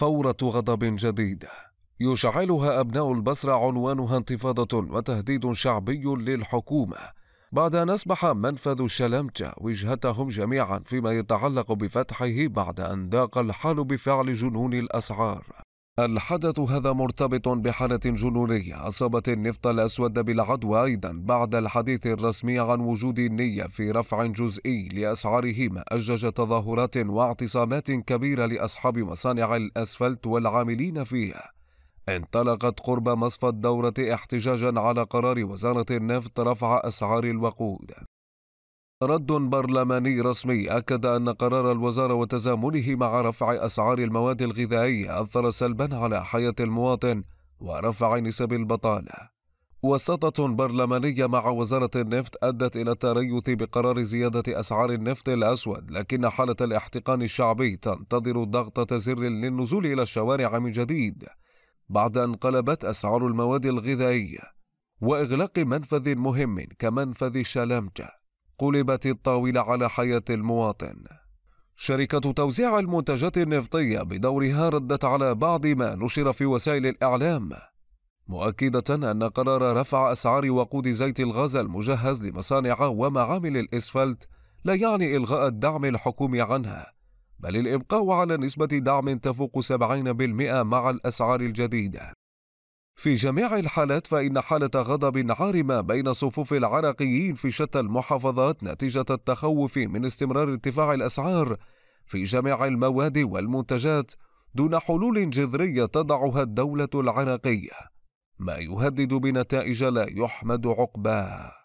فورة غضب جديدة يشعلها أبناء البصرة عنوانها انتفاضة وتهديد شعبي للحكومة بعد أن أصبح منفذ الشلامجة وجهتهم جميعا فيما يتعلق بفتحه بعد أن ضاق الحال بفعل جنون الأسعار الحدث هذا مرتبط بحالة جنونية أصابت النفط الأسود بالعدوى أيضا بعد الحديث الرسمي عن وجود نية في رفع جزئي لأسعارهما أجج تظاهرات واعتصامات كبيرة لأصحاب مصانع الأسفلت والعاملين فيها انطلقت قرب مصفى الدورة احتجاجا على قرار وزارة النفط رفع أسعار الوقود رد برلماني رسمي أكد أن قرار الوزارة وتزامنه مع رفع أسعار المواد الغذائية أثر سلبا على حياة المواطن ورفع نسب البطالة وسطة برلمانية مع وزارة النفط أدت إلى التريث بقرار زيادة أسعار النفط الأسود لكن حالة الاحتقان الشعبي تنتظر ضغطة زر للنزول إلى الشوارع من جديد بعد أن قلبت أسعار المواد الغذائية وإغلاق منفذ مهم كمنفذ شلامجة قلبت الطاولة على حياة المواطن شركة توزيع المنتجات النفطية بدورها ردت على بعض ما نشر في وسائل الإعلام مؤكدة أن قرار رفع أسعار وقود زيت الغاز المجهز لمصانع ومعامل الإسفلت لا يعني إلغاء الدعم الحكومي عنها بل الإبقاء على نسبة دعم تفوق 70% مع الأسعار الجديدة في جميع الحالات فإن حالة غضب عارمة بين صفوف العراقيين في شتى المحافظات نتيجة التخوف من استمرار ارتفاع الأسعار في جميع المواد والمنتجات دون حلول جذرية تضعها الدولة العراقية ما يهدد بنتائج لا يحمد عقباه